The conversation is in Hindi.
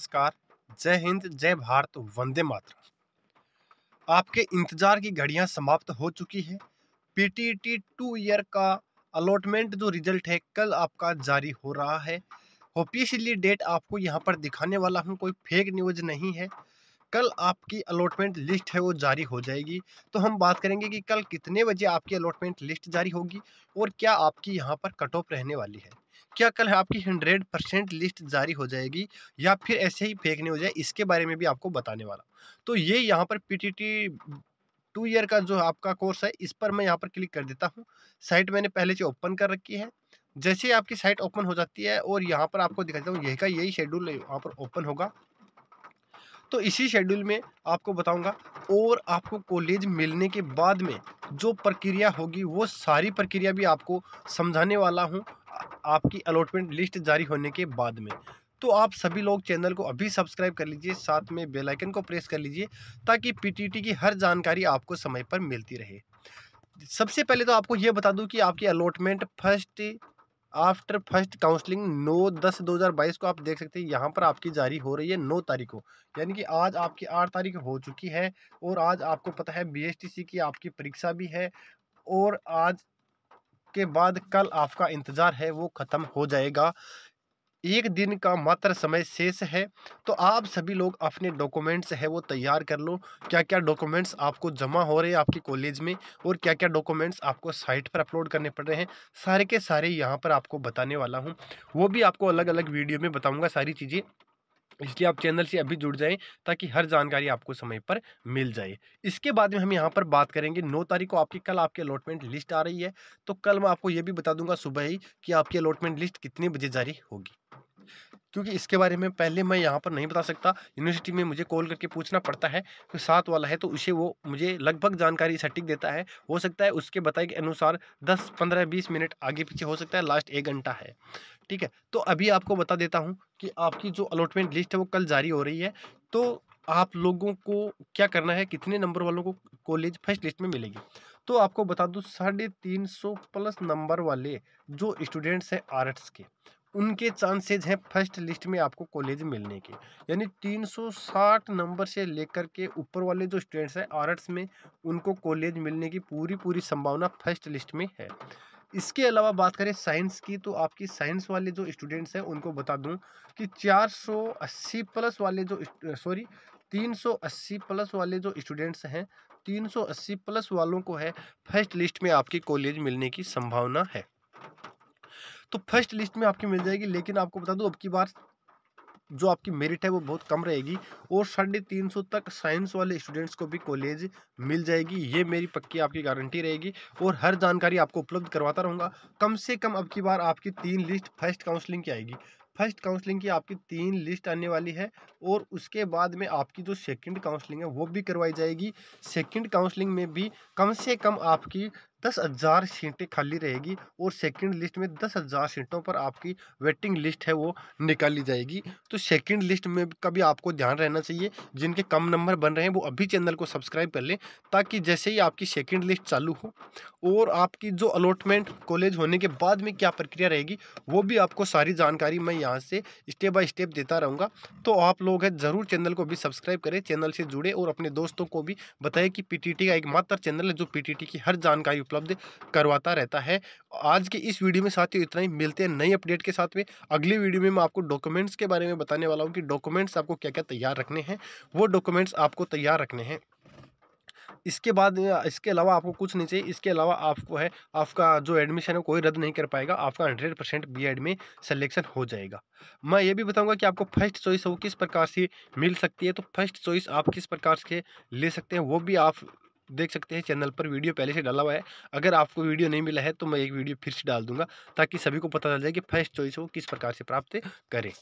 नमस्कार जय हिंद जय भारत वंदे मातरम आपके इंतजार की घड़ियां समाप्त हो चुकी है पीटीईटी टू ईयर का अलॉटमेंट जो रिजल्ट है कल आपका जारी हो रहा है ऑफिशियली डेट आपको यहां पर दिखाने वाला हूं कोई फेक न्यूज नहीं है कल आपकी अलॉटमेंट लिस्ट है वो जारी हो जाएगी तो हम बात करेंगे कि कल कितने बजे आपकी अलॉटमेंट लिस्ट जारी होगी और क्या आपकी यहाँ पर कट ऑफ रहने वाली है क्या कल आपकी हंड्रेड परसेंट लिस्ट जारी हो जाएगी या फिर ऐसे ही फेक नहीं हो जाए इसके बारे में भी आपको बताने वाला तो ये यहाँ पर पी टू ईयर का जो आपका कोर्स है इस पर मैं यहाँ पर क्लिक कर देता हूँ साइट मैंने पहले से ओपन कर रखी है जैसे ही आपकी साइट ओपन हो जाती है और यहाँ पर आपको दिखा देता हूँ यही का यही शेड्यूल यहाँ पर ओपन होगा तो इसी शेड्यूल में आपको बताऊंगा और आपको कॉलेज मिलने के बाद में जो प्रक्रिया होगी वो सारी प्रक्रिया भी आपको समझाने वाला हूँ आपकी अलॉटमेंट लिस्ट जारी होने के बाद में तो आप सभी लोग चैनल को अभी सब्सक्राइब कर लीजिए साथ में बेल आइकन को प्रेस कर लीजिए ताकि पीटीटी की हर जानकारी आपको समय पर मिलती रहे सबसे पहले तो आपको यह बता दूं कि आपकी allotment first after first counselling नौ दस दो हज़ार बाईस को आप देख सकते हैं यहाँ पर आपकी जारी हो रही है नौ तारीख को यानी कि आज आपकी आठ तारीख हो चुकी है और आज आपको पता है बीएसटीसी की आपकी परीक्षा भी है और आज के बाद कल आपका इंतज़ार है वो ख़त्म हो जाएगा एक दिन का मात्र समय शेष है तो आप सभी लोग अपने डॉक्यूमेंट्स है वो तैयार कर लो क्या क्या डॉक्यूमेंट्स आपको जमा हो रहे हैं आपके कॉलेज में और क्या क्या डॉक्यूमेंट्स आपको साइट पर अपलोड करने पड़ रहे हैं सारे के सारे यहाँ पर आपको बताने वाला हूँ वो भी आपको अलग अलग वीडियो में बताऊँगा सारी चीज़ें इसलिए आप चैनल से अभी जुड़ जाएं ताकि हर जानकारी आपको समय पर मिल जाए इसके बाद में हम यहाँ पर बात करेंगे नौ तारीख को आपकी कल आपकी अलॉटमेंट लिस्ट आ रही है तो कल मैं आपको ये भी बता दूंगा सुबह ही कि आपकी अलॉटमेंट लिस्ट कितने बजे जारी होगी क्योंकि इसके बारे में पहले मैं यहाँ पर नहीं बता सकता यूनिवर्सिटी में मुझे कॉल करके पूछना पड़ता है कि सात वाला है तो उसे वो मुझे लगभग जानकारी सटीक देता है हो सकता है उसके बताए के अनुसार दस पंद्रह बीस मिनट आगे पीछे हो सकता है लास्ट एक घंटा है ठीक है तो अभी आपको बता देता हूँ कि आपकी जो अलॉटमेंट लिस्ट है वो कल जारी हो रही है तो आप लोगों को क्या करना है कितने नंबर वालों को कॉलेज फर्स्ट लिस्ट में मिलेगी तो आपको बता दूँ साढ़े तीन सौ प्लस नंबर वाले जो स्टूडेंट्स हैं आर्ट्स के उनके चांसेज हैं फर्स्ट लिस्ट में आपको कॉलेज मिलने के यानी 360 नंबर से लेकर के ऊपर वाले जो स्टूडेंट्स हैं आर्ट्स में उनको कॉलेज मिलने की पूरी पूरी संभावना फर्स्ट लिस्ट में है इसके अलावा बात करें साइंस की तो आपकी साइंस वाले जो स्टूडेंट्स हैं उनको बता दूं कि 480 प्लस वाले जो सॉरी 380 प्लस वाले जो स्टूडेंट्स हैं 380 प्लस वालों को है फर्स्ट लिस्ट में आपकी कॉलेज मिलने की संभावना है तो फर्स्ट लिस्ट में आपकी मिल जाएगी लेकिन आपको बता दूँ अब की बार जो आपकी मेरिट है वो बहुत कम रहेगी और साढ़े तीन सौ तक साइंस वाले स्टूडेंट्स को भी कॉलेज मिल जाएगी ये मेरी पक्की आपकी गारंटी रहेगी और हर जानकारी आपको उपलब्ध करवाता रहूँगा कम से कम अब की बार आपकी तीन लिस्ट फर्स्ट काउंसलिंग की आएगी फर्स्ट काउंसलिंग की आपकी तीन लिस्ट आने वाली है और उसके बाद में आपकी जो सेकंड काउंसलिंग है वो भी करवाई जाएगी सेकंड काउंसलिंग में भी कम से कम आपकी दस हज़ार सीटें खाली रहेगी और सेकंड लिस्ट में दस हज़ार सीटों पर आपकी वेटिंग लिस्ट है वो निकाली जाएगी तो सेकंड लिस्ट में का भी आपको ध्यान रहना चाहिए जिनके कम नंबर बन रहे हैं वो अभी चैनल को सब्सक्राइब कर लें ताकि जैसे ही आपकी सेकंड लिस्ट चालू हो और आपकी जो अलॉटमेंट कॉलेज होने के बाद में क्या प्रक्रिया रहेगी वो भी आपको सारी जानकारी मैं यहाँ से स्टेप बाय स्टेप देता रहूँगा तो आप लोग हैं ज़रूर चैनल को भी सब्सक्राइब करें चैनल से जुड़े और अपने दोस्तों को भी बताएं कि पी का एकमात्र चैनल है जो पी की हर जानकारी उपलब्ध करवाता रहता है आज के इस वीडियो में साथियों इतना ही मिलते हैं नई अपडेट के साथ में अगली वीडियो में मैं आपको डॉक्यूमेंट्स के बारे में बताने वाला हूँ कि डॉक्यूमेंट्स आपको क्या क्या तैयार रखने हैं वो डॉक्यूमेंट्स आपको तैयार रखने हैं इसके बाद इसके अलावा आपको कुछ नहीं चाहिए इसके अलावा आपको है आपका जो एडमिशन है कोई रद्द नहीं कर पाएगा आपका हंड्रेड परसेंट बी में सिलेक्शन हो जाएगा मैं ये भी बताऊंगा कि आपको फर्स्ट चॉइस वो किस प्रकार से मिल सकती है तो फर्स्ट चॉइस आप किस प्रकार से ले सकते हैं वो भी आप देख सकते हैं चैनल पर वीडियो पहले से डाला हुआ है अगर आपको वीडियो नहीं मिला है तो मैं एक वीडियो फिर से डाल दूंगा ताकि सभी को पता चल जाए कि फर्स्ट चॉइस वो किस प्रकार से प्राप्त करें